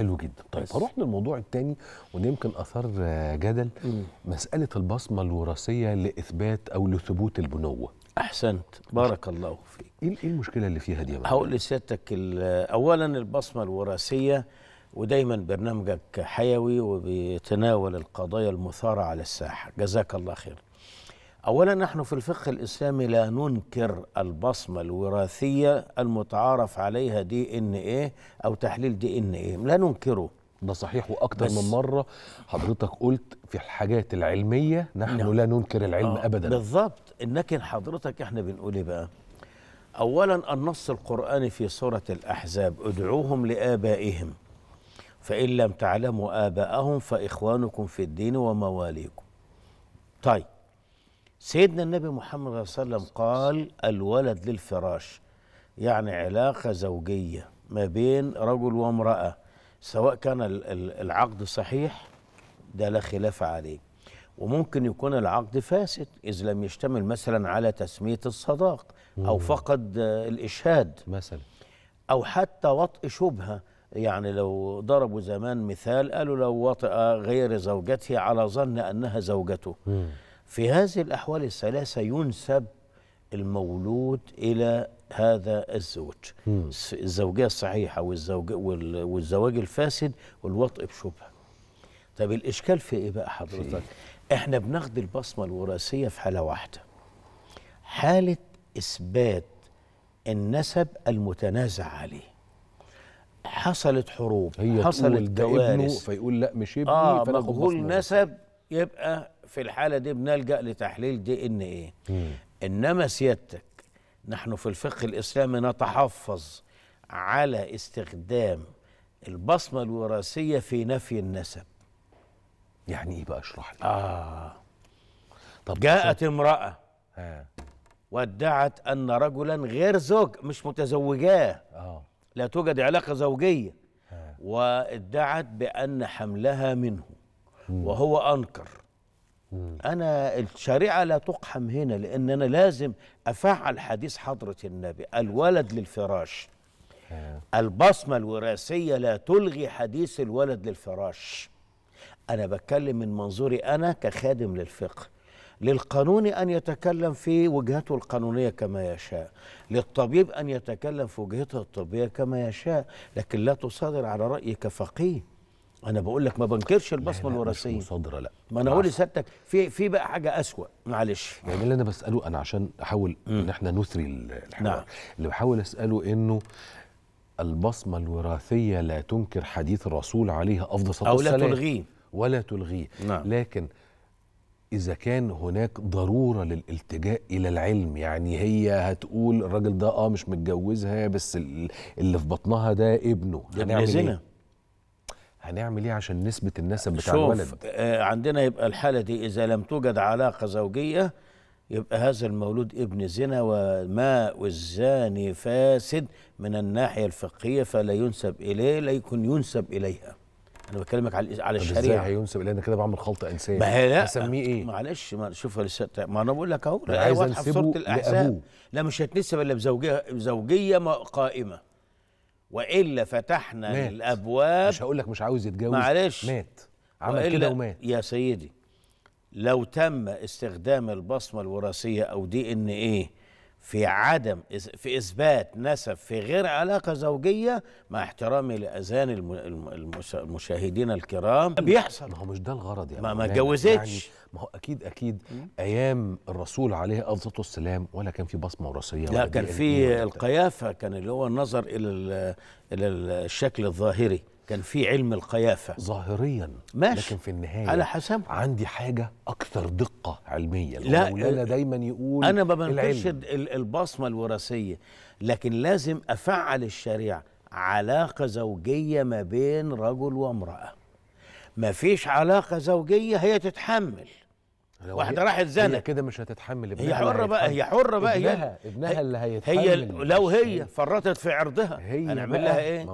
حلو جدا طيب هروح للموضوع الثاني وده يمكن اثار آه، جدل مساله البصمه الوراثيه لاثبات او لثبوت البنوه احسنت بارك الله فيك ايه, إيه المشكله اللي فيها دي هقول لسيادتك اولا البصمه الوراثيه ودايما برنامجك حيوي وبيتناول القضايا المثاره على الساحه جزاك الله خير اولا نحن في الفقه الاسلامي لا ننكر البصمه الوراثيه المتعارف عليها دي ان ايه او تحليل دي ان ايه لا ننكره ده صحيح وأكثر من مره حضرتك قلت في الحاجات العلميه نحن نعم. لا ننكر العلم آه ابدا بالضبط لكن حضرتك احنا بنقول ايه بقى اولا النص القراني في سوره الاحزاب ادعوهم لابائهم فان لم تعلموا اباءهم فاخوانكم في الدين ومواليكم طيب سيدنا النبي محمد صلى الله عليه وسلم قال الولد للفراش يعني علاقة زوجية ما بين رجل وامرأة سواء كان العقد صحيح ده لا خلاف عليه وممكن يكون العقد فاسد إذ لم يشتمل مثلا على تسمية الصداق أو فقد الإشهاد مثلا أو حتى وطئ شبهة يعني لو ضربوا زمان مثال قالوا لو وطئ غير زوجته على ظن أنها زوجته في هذه الأحوال الثلاثة ينسب المولود إلى هذا الزوج الزوجية الصحيحة والزوج والزواج الفاسد والوطء بشبهة طب الإشكال في إيه بقى حضرتك؟ إحنا بناخد البصمة الوراثية في حالة واحدة حالة إثبات النسب المتنازع عليه حصلت حروب هي حصلت ابنه فيقول لا مش ابني آه فناخد مجهول نسب يبقى في الحاله دي بنلجا لتحليل دي ان ايه انما سيادتك نحن في الفقه الاسلامي نتحفظ على استخدام البصمه الوراثيه في نفي النسب يعني ايه بقى اشرح لي اه طب جاءت امراه آه. وادعت ان رجلا غير زوج مش متزوجاه اه لا توجد علاقه زوجيه آه. وادعت بان حملها منه وهو انكر أنا الشريعة لا تقحم هنا لأن أنا لازم أفعل حديث حضرة النبي الولد للفراش آه. البصمة الوراثية لا تلغي حديث الولد للفراش أنا بتكلم من منظوري أنا كخادم للفقه للقانون أن يتكلم في وجهته القانونية كما يشاء للطبيب أن يتكلم في وجهته الطبية كما يشاء لكن لا تصادر على رأيي كفقيه انا بقول لك ما بنكرش البصمه الوراثيه مش مصادره لا ما انا اقول لسيادتك في في بقى حاجه اسوا معلش يعني اللي انا بساله انا عشان احاول ان احنا نثري الحوار نعم. اللي بحاول اساله انه البصمه الوراثيه لا تنكر حديث الرسول عليه افضل الصلاه والسلام او لا تلغيه ولا تلغيه نعم. لكن إذا كان هناك ضرورة للالتجاء إلى العلم يعني هي هتقول الراجل ده آه مش متجوزها بس اللي في بطنها ده ابنه ده ابن إيه؟ زنا هنعمل ايه عشان نثبت النسب بتاع شوف الولد آه عندنا يبقى الحاله دي اذا لم توجد علاقه زوجيه يبقى هذا المولود ابن زنا وما والزاني فاسد من الناحيه الفقهيه فلا ينسب اليه لا يكون ينسب اليها انا بكلمك على على الشريعه ازاي هينسب اليه انا كده بعمل خلطه انسيه ما هي لا اسميه ايه معلش ما شوف ما انا بقول لك اهو عايز انسبه لابوه لا مش هتنسب الا بزوجيه زوجيه قائمه والا فتحنا مات. الابواب مش هقول لك مش عاوز يتجوز معلش مات عمل كده ومات يا سيدي لو تم استخدام البصمه الوراثيه او دي ان ايه في عدم في اثبات نسب في غير علاقه زوجيه مع احترامي لاذان المشاهدين الكرام بيحصل ما هو مش ده الغرض يعني ما اتجوزتش يعني ما هو اكيد اكيد ايام الرسول عليه افضل الصلاه والسلام ولا كان في بصمه وراثيه لا كان في إيه القيافه كان اللي هو النظر الى الى الشكل الظاهري كان في علم القيافة ظاهريا ماشي لكن في النهاية على حسب عندي حاجة أكثر دقة علميا لا أنا دايما يقول أنا ما بنكرش البصمة الوراثية لكن لازم أفعل الشريعة علاقة زوجية ما بين رجل وامرأة ما فيش علاقة زوجية هي تتحمل واحدة راحت هي كده مش هتتحمل ابنها هي حرة بقى هي حرة بقى ابنها هي ابنها اللي هيتحمل هي لو هي فرطت في عرضها هنعمل لها ايه؟